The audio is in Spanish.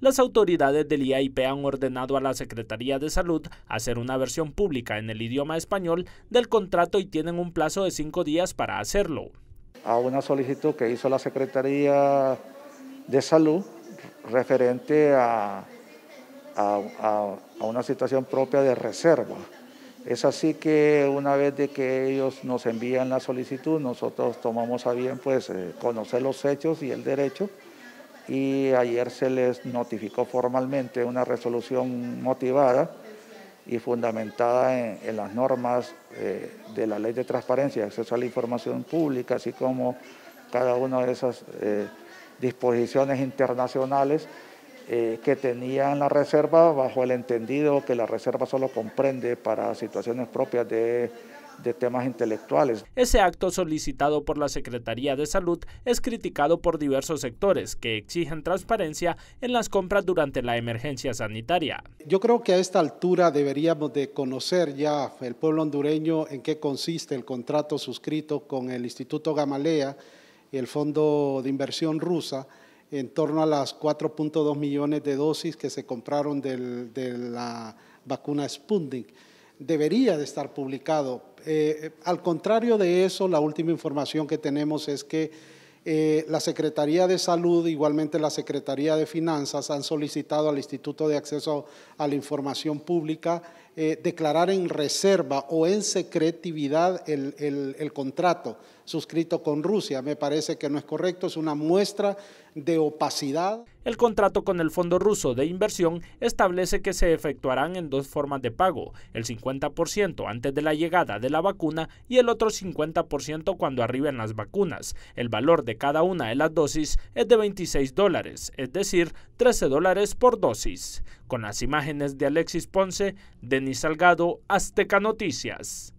las autoridades del IAIP han ordenado a la Secretaría de Salud hacer una versión pública en el idioma español del contrato y tienen un plazo de cinco días para hacerlo. A una solicitud que hizo la Secretaría de Salud referente a, a, a una situación propia de reserva. Es así que una vez de que ellos nos envían la solicitud, nosotros tomamos a bien pues, eh, conocer los hechos y el derecho y ayer se les notificó formalmente una resolución motivada y fundamentada en, las normas eh, de la Ley de Transparencia y Acceso a la Información Pública, así como cada una de esas eh, disposiciones internacionales eh, que tenían la reserva bajo el entendido que la reserva solo comprende para situaciones propias de de temas intelectuales. Ese acto solicitado por la Secretaría de Salud es criticado por diversos sectores que exigen transparencia en las compras durante la emergencia sanitaria. Yo creo que a esta altura deberíamos de conocer ya el pueblo hondureño en qué consiste el contrato suscrito con el Instituto Gamalea y el Fondo de Inversión Rusa en torno a las 4.2 millones de dosis que se compraron de la vacuna Sputnik debería de estar publicado. Eh, eh, al contrario de eso, la última información que tenemos es que eh, la Secretaría de Salud, igualmente la Secretaría de Finanzas, han solicitado al Instituto de Acceso a la Información Pública declarar en reserva o en secretividad el, contrato suscrito con Rusia. Me parece que no es correcto, es una muestra de opacidad. El contrato con el Fondo Ruso de Inversión establece que se efectuarán en dos formas de pago, el 50% antes de la llegada de la vacuna y el otro 50% cuando arriben las vacunas. El valor de cada una de las dosis es de 26 dólares, es decir, 13 dólares por dosis. Con las imágenes de Alexis Ponce, Denis Salgado, Azteca Noticias.